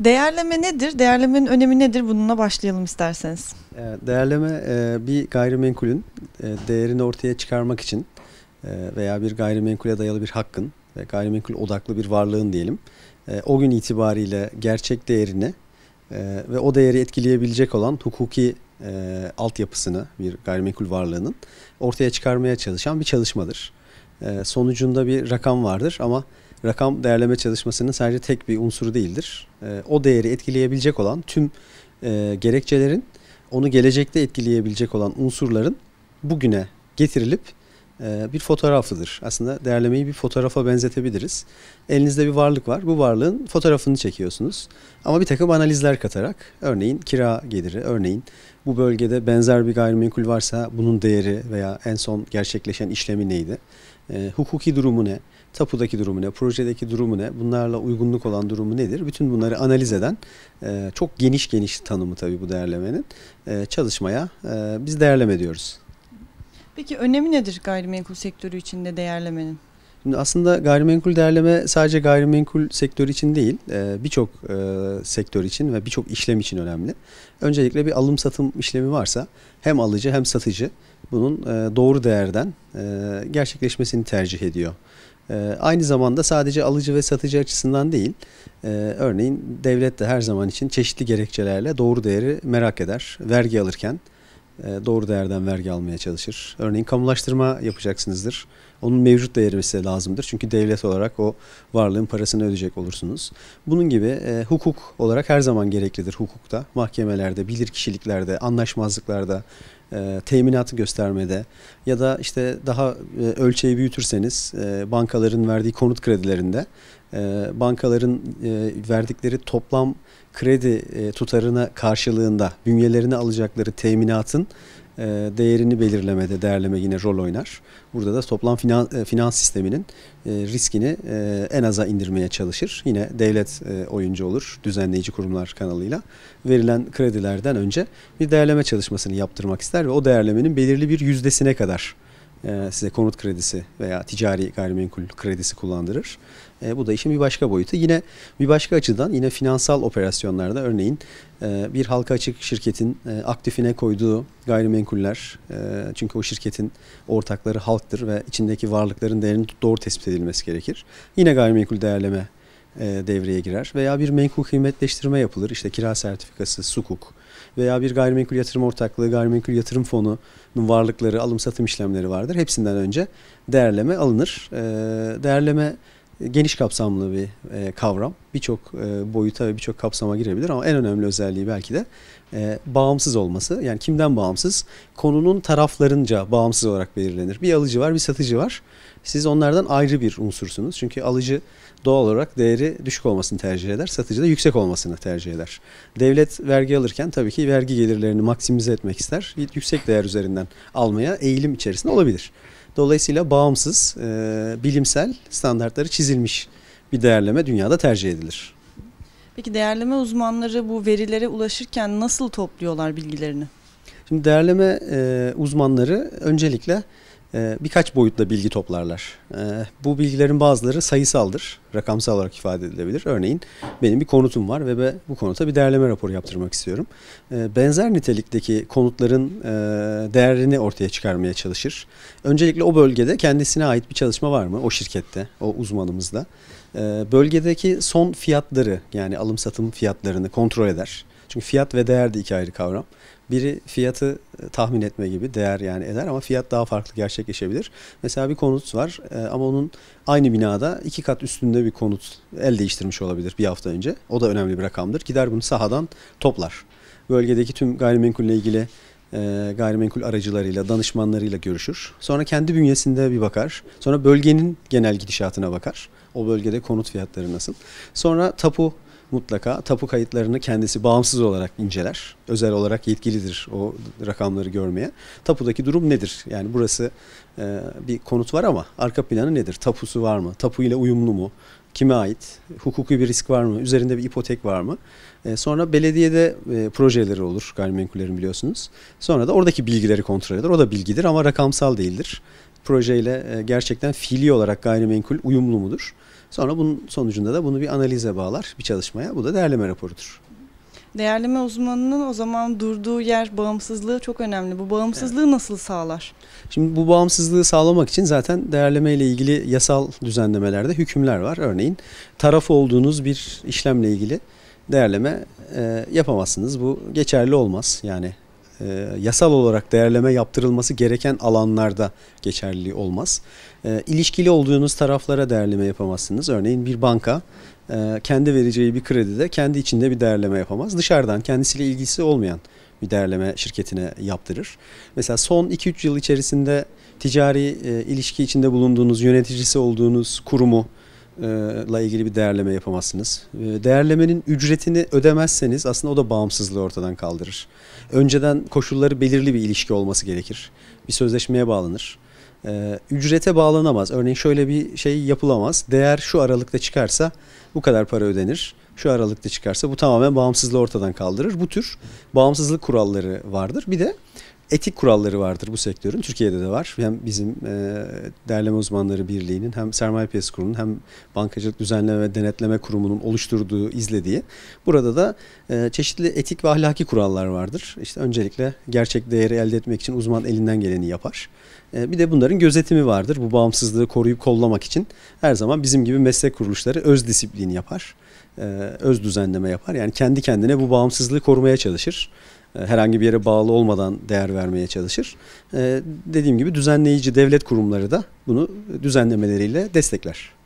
Değerleme nedir? Değerlemenin önemi nedir? Bununla başlayalım isterseniz. Ee, değerleme e, bir gayrimenkulün e, değerini ortaya çıkarmak için e, veya bir gayrimenkule dayalı bir hakkın ve gayrimenkul odaklı bir varlığın diyelim o gün itibariyle gerçek değerini ve o değeri etkileyebilecek olan hukuki altyapısını bir gayrimenkul varlığının ortaya çıkarmaya çalışan bir çalışmadır. Sonucunda bir rakam vardır ama rakam değerleme çalışmasının sadece tek bir unsuru değildir. E, o değeri etkileyebilecek olan tüm e, gerekçelerin, onu gelecekte etkileyebilecek olan unsurların bugüne getirilip e, bir fotoğrafıdır. Aslında değerlemeyi bir fotoğrafa benzetebiliriz. Elinizde bir varlık var. Bu varlığın fotoğrafını çekiyorsunuz. Ama bir takım analizler katarak örneğin kira geliri, örneğin bu bölgede benzer bir gayrimenkul varsa bunun değeri veya en son gerçekleşen işlemi neydi? E, hukuki durumu ne? tapudaki durumu ne, projedeki durumu ne, bunlarla uygunluk olan durumu nedir? Bütün bunları analiz eden e, çok geniş geniş tanımı tabii bu değerlemenin e, çalışmaya e, biz değerleme diyoruz. Peki önemi nedir gayrimenkul sektörü içinde değerlemenin? Şimdi aslında gayrimenkul değerleme sadece gayrimenkul sektörü için değil, e, birçok e, sektör için ve birçok işlem için önemli. Öncelikle bir alım satım işlemi varsa hem alıcı hem satıcı bunun e, doğru değerden gerçekleşmesini tercih ediyor. Ee, aynı zamanda sadece alıcı ve satıcı açısından değil, e, örneğin devlet de her zaman için çeşitli gerekçelerle doğru değeri merak eder vergi alırken. E, doğru değerden vergi almaya çalışır. Örneğin kamulaştırma yapacaksınızdır. Onun mevcut değeri size lazımdır. Çünkü devlet olarak o varlığın parasını ödeyecek olursunuz. Bunun gibi e, hukuk olarak her zaman gereklidir hukukta. Mahkemelerde, bilirkişiliklerde, anlaşmazlıklarda, e, teminatı göstermede ya da işte daha e, ölçeği büyütürseniz e, bankaların verdiği konut kredilerinde ee, bankaların e, verdikleri toplam kredi e, tutarına karşılığında bünyelerine alacakları teminatın e, değerini belirlemede değerleme yine rol oynar. Burada da toplam finans, finans sisteminin riskini en aza indirmeye çalışır. Yine devlet oyuncu olur düzenleyici kurumlar kanalıyla. Verilen kredilerden önce bir değerleme çalışmasını yaptırmak ister ve o değerlemenin belirli bir yüzdesine kadar e, size konut kredisi veya ticari gayrimenkul kredisi kullandırır. E, bu da işin bir başka boyutu. Yine bir başka açıdan yine finansal operasyonlarda örneğin e, bir halka açık şirketin aktifine koyduğu gayrimenkuller çünkü o şirketin ortakları halktır ve içindeki varlıkların değerinin doğru tespit edilmesi gerekir. Yine gayrimenkul değerleme devreye girer veya bir menkul kıymetleştirme yapılır. İşte kira sertifikası, sukuk, veya bir gayrimenkul yatırım ortaklığı, gayrimenkul yatırım fonunun varlıkları, alım satım işlemleri vardır. Hepsinden önce değerleme alınır. Ee, değerleme geniş kapsamlı bir e, kavram birçok e, boyuta ve birçok kapsama girebilir ama en önemli özelliği belki de e, bağımsız olması. Yani kimden bağımsız? Konunun taraflarınca bağımsız olarak belirlenir. Bir alıcı var, bir satıcı var. Siz onlardan ayrı bir unsursunuz. Çünkü alıcı doğal olarak değeri düşük olmasını tercih eder. Satıcı da yüksek olmasını tercih eder. Devlet vergi alırken tabii ki vergi gelirlerini maksimize etmek ister. Yüksek değer üzerinden almaya eğilim içerisinde olabilir. Dolayısıyla bağımsız, e, bilimsel standartları çizilmiş bir değerleme dünyada tercih edilir. Peki değerleme uzmanları bu verilere ulaşırken nasıl topluyorlar bilgilerini? Şimdi değerleme e, uzmanları öncelikle e, birkaç boyutla bilgi toplarlar. E, bu bilgilerin bazıları sayısaldır, rakamsal olarak ifade edilebilir. Örneğin benim bir konutum var ve ben bu konuta bir değerleme raporu yaptırmak istiyorum. E, benzer nitelikteki konutların e, değerini ortaya çıkarmaya çalışır. Öncelikle o bölgede kendisine ait bir çalışma var mı o şirkette, o uzmanımızda? Ee, bölgedeki son fiyatları yani alım satım fiyatlarını kontrol eder. Çünkü fiyat ve değer de iki ayrı kavram. Biri fiyatı e, tahmin etme gibi değer yani eder ama fiyat daha farklı gerçekleşebilir. Mesela bir konut var e, ama onun aynı binada iki kat üstünde bir konut el değiştirmiş olabilir bir hafta önce. O da önemli bir rakamdır. Gider bunu sahadan toplar. Bölgedeki tüm gayrimenkulle ilgili e, gayrimenkul aracılarıyla, danışmanlarıyla görüşür. Sonra kendi bünyesinde bir bakar. Sonra bölgenin genel gidişatına bakar. O bölgede konut fiyatları nasıl. Sonra tapu mutlaka tapu kayıtlarını kendisi bağımsız olarak inceler. Özel olarak yetkilidir o rakamları görmeye. Tapudaki durum nedir? Yani burası e, bir konut var ama arka planı nedir? Tapusu var mı? Tapu ile uyumlu mu? kime ait, hukuki bir risk var mı, üzerinde bir ipotek var mı? E, sonra belediyede e, projeleri olur gayrimenkullerin biliyorsunuz. Sonra da oradaki bilgileri kontrol eder. O da bilgidir ama rakamsal değildir. Projeyle e, gerçekten fiili olarak gayrimenkul uyumlu mudur? Sonra bunun sonucunda da bunu bir analize bağlar, bir çalışmaya. Bu da değerleme raporudur. Değerleme uzmanının o zaman durduğu yer bağımsızlığı çok önemli. Bu bağımsızlığı evet. nasıl sağlar? Şimdi bu bağımsızlığı sağlamak için zaten değerleme ile ilgili yasal düzenlemelerde hükümler var. Örneğin taraf olduğunuz bir işlemle ilgili değerleme e, yapamazsınız. Bu geçerli olmaz. Yani e, yasal olarak değerleme yaptırılması gereken alanlarda geçerli olmaz. E, ilişkili olduğunuz taraflara değerleme yapamazsınız. Örneğin bir banka e, kendi vereceği bir kredide kendi içinde bir değerleme yapamaz. Dışarıdan kendisiyle ilgisi olmayan bir değerleme şirketine yaptırır. Mesela son 2-3 yıl içerisinde ticari e, ilişki içinde bulunduğunuz, yöneticisi olduğunuz kurumu e, la ilgili bir değerleme yapamazsınız. E, değerlemenin ücretini ödemezseniz aslında o da bağımsızlığı ortadan kaldırır. Önceden koşulları belirli bir ilişki olması gerekir. Bir sözleşmeye bağlanır e, ücrete bağlanamaz. Örneğin şöyle bir şey yapılamaz. Değer şu aralıkta çıkarsa bu kadar para ödenir. Şu aralıkta çıkarsa bu tamamen bağımsızlığı ortadan kaldırır. Bu tür bağımsızlık kuralları vardır. Bir de etik kuralları vardır bu sektörün. Türkiye'de de var. Hem bizim e, Derleme Uzmanları Birliği'nin hem Sermaye Piyasası Kurumu'nun hem Bankacılık Düzenleme ve Denetleme Kurumu'nun oluşturduğu, izlediği. Burada da e, çeşitli etik ve ahlaki kurallar vardır. İşte öncelikle gerçek değeri elde etmek için uzman elinden geleni yapar. E, bir de bunların gözetimi vardır. Bu bağımsızlığı koruyup kollamak için her zaman bizim gibi meslek kuruluşları öz disiplini yapar. E, öz düzenleme yapar. Yani kendi kendine bu bağımsızlığı korumaya çalışır. E, herhangi bir yere bağlı olmadan değer vermeye çalışır. E, dediğim gibi düzenleyici devlet kurumları da bunu düzenlemeleriyle destekler.